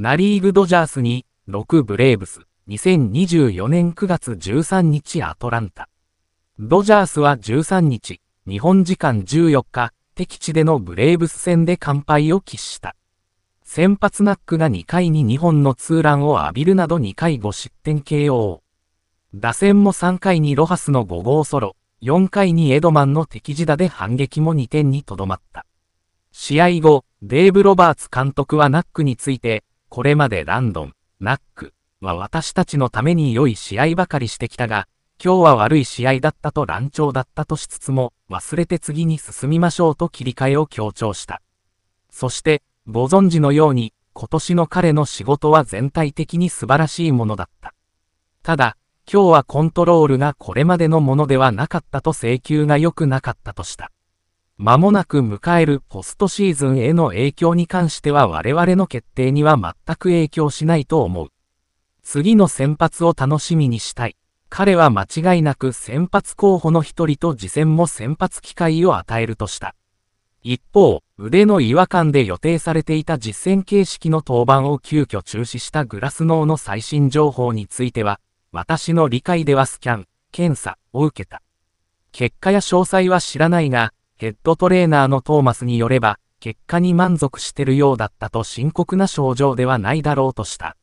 ナリーグドジャースに、6ブレーブス、2024年9月13日アトランタ。ドジャースは13日、日本時間14日、敵地でのブレーブス戦で完敗を喫した。先発ナックが2回に2本のツーランを浴びるなど2回5失点 KO。打線も3回にロハスの5号ソロ、4回にエドマンの敵地打で反撃も2点にとどまった。試合後、デーブ・ロバーツ監督はナックについて、これまでランドン、ナックは私たちのために良い試合ばかりしてきたが、今日は悪い試合だったと乱調だったとしつつも、忘れて次に進みましょうと切り替えを強調した。そして、ご存知のように、今年の彼の仕事は全体的に素晴らしいものだった。ただ、今日はコントロールがこれまでのものではなかったと請求が良くなかったとした。間もなく迎えるポストシーズンへの影響に関しては我々の決定には全く影響しないと思う。次の先発を楽しみにしたい。彼は間違いなく先発候補の一人と次戦も先発機会を与えるとした。一方、腕の違和感で予定されていた実戦形式の登板を急遽中止したグラスノーの最新情報については、私の理解ではスキャン、検査を受けた。結果や詳細は知らないが、ヘッドトレーナーのトーマスによれば、結果に満足してるようだったと深刻な症状ではないだろうとした。